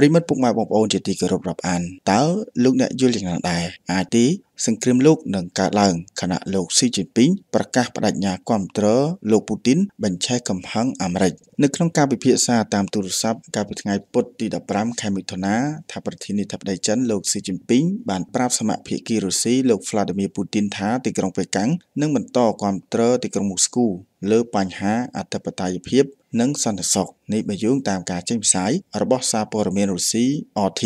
ប្រិមិត្តពុកម៉ែបងប្អូនជាទីគោរពរាប់អានតើលោកអ្នកយល់យ៉ាងណាដែរអាចទីសង្គ្រាមលោកនឹងកើតឡើងខណៈលោកស៊ីជីនពីងប្រកាសបដិញ្ញាគាំទ្រលោកពូទីនបញ្ឆេះកំហឹងអាមេរិកនៅក្នុងការពិភាក្សាតាមទូរស័ព្ទកាលពីថ្ងៃពុធទី15ខែមិថុនាថាប្រធានាធិបតីចិនលោកស៊ីជីនពីងបានប្រាប់សមាភិកីរុស្ស៊ីលោក Vladimir Putin ថាទីក្រុងប៉េកាំងនឹងបន្តគាំទ្រទីក្រុងមូស្គូលើបញ្ហាអធិបតេយ្យភាព និងសន្តិសុខនេះបើយោងតាមការចេញផ្សាយរបស់សារព័ត៌មានរុស្ស៊ី RT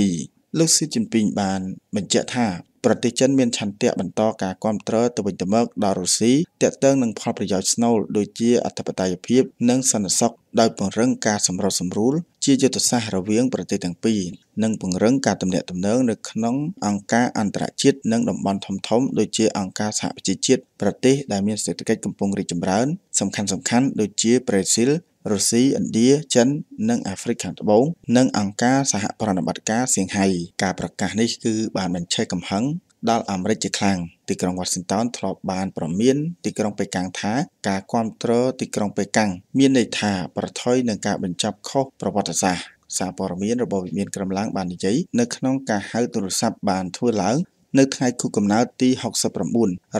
លោកស៊ីជីនពីងបានបញ្ជាក់ថាប្រទេសចិនមានឆន្ទៈបន្តការគ្រប់គ្រងទៅវិញទៅមកដល់រុស្ស៊ីទាក់ទងនឹងផលប្រយោជន៍ស្នូលដូចជាអធិបតេយ្យភាព និងសន្តិសុខដោយពង្រឹងការសម្របសម្រួលជាយុទ្ធសាស្ត្ររវាងប្រទេសទាំងពីរនិងពង្រឹងការទំនាក់ទំនងនៅក្នុងអង្គការអន្តរជាតិនិងតំបន់ធំៗដូចជាអង្គការសហប្រជាជាតិប្រទេសដែលមានសេដ្ឋកិច្ចកំពុងរីកចម្រើន សំខាន់ៗដូចជាប្រេស៊ីលរុស្ស៊ីឥណ្ឌាចិននិងអាហ្វ្រិកខាងត្បូងនិងអង្គការសហប្រតិបត្តិការសៀងហៃការប្រកាសនេះគឺបានបញ្ឆេះកំហឹងដល់អាមេរិកជាខ្លាំងទីក្រុង Washington ធ្លាប់បានប្រមាន ទីក្រុងប៉េកាំងថាការគ្រប់គ្រងទីក្រុងប៉េកាំងមានន័យថាប្រថុយនឹងការបញ្ចប់ខុសប្រវត្តិសាស្ត្រសារព័ត៌មានរបស់វិមានក្រមឡើងបាននិយាយនៅក្នុងការហៅទូរស័ព្ទបានធ្វើឡើងនៅថ្ងៃខួបកំណើតទី69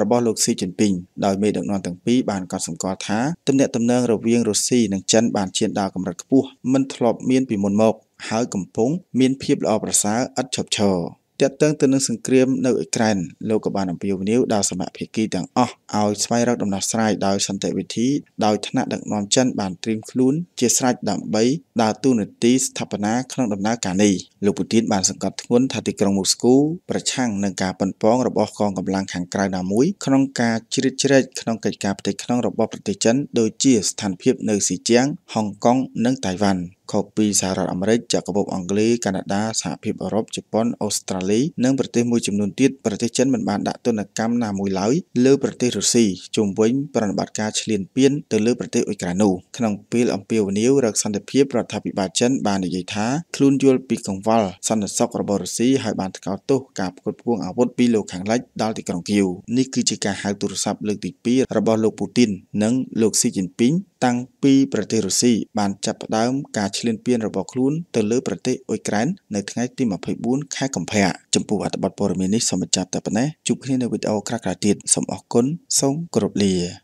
របស់លោកស៊ីជីនពីងដោយមេដឹកនាំទាំងពីរបានកត់សម្គាល់ថាទំនាក់ទំនងរវាងរុស្ស៊ីនិងចិនបានឈានដល់កម្រិតខ្ពស់មិនធ្លាប់មានពីមុនមកហើយកំពុងមានភាពល្អប្រសើរឥតឈប់ឈរ។ទាក់ទងទៅនឹងសង្គ្រាមនៅអ៊ុយក្រែនលោកក៏បានអំពាវនាវដល់សមភាគីទាំងអស់ឲ្យស្វែងរកដំណោះស្រាយដោយសន្តិវិធីដោយថ្នាក់ដឹកនាំចិន បានត្រៀមខ្លួន ជាស្រេចដើម្បីដើរតួនាទីស្ថាបនាក្នុងដំណើរការនេះលោកពូទីនបានសង្កត់ធ្ងន់ថាទីក្រុងមូស្គូប្រឆាំងនឹងការប៉ុនប៉ងរបស់កងកម្លាំងខាងក្រៅណាមួយក្នុងការជ្រៀតជ្រែកក្នុងកិច្ចការផ្ទៃក្នុងរបស់ប្រទេសចិនដូចជាស្ថានភាពនៅស៊ីជៀងហុងកុងនិងតៃវ៉ាន់ខុសពីសហរដ្ឋអាមេរិកចក្រភពអង់គ្លេសកាណាដាសហភាពអឺរ៉ុបជប៉ុនអូស្ត្រាលីនិងប្រទេសមួយចំនួនទៀតប្រទេសចិនមិនបានដាក់ទណ្ឌកម្មណាមួយឡើយលើប្រទេសរុស្ស៊ីជុំវិញប្រតិបត្តិការឈ្លានពានទៅលើប្រទេសអ៊ុយក្រែននោះក្នុងពេលអំពាវនាវរកសន្តិភាពរដ្ឋាភិបាលចិនបាននិយាយថាខ្លួនយល់ពីកង្វល់សន្តិសុខរបស់រុស្ស៊ីហើយបានថ្កោលទោសការផ្គត់ផ្គង់អាវុធពីលោកខាងលិចដល់ទីក្រុងគៀវនេះគឺជាការហៅទូរស័ព្ទលើកទី2របស់លោកពូទីននិងលោកស៊ីជីនពីងតាំងពីប្រទេសរុស្ស៊ីបានចាប់ផ្ដើមការឈ្លានពានរបស់ខ្លួនទៅលើប្រទេសអ៊ុយក្រែននៅថ្ងៃទី24ខែកុម្ភៈចំពោះអត្ថបទព័ត៌មាននេះសូមបញ្ចប់តែប៉ុណ្ណេះជួបគ្នានៅវីដេអូក្រោយៗទៀតសូមអរគុណសូមគោរពលា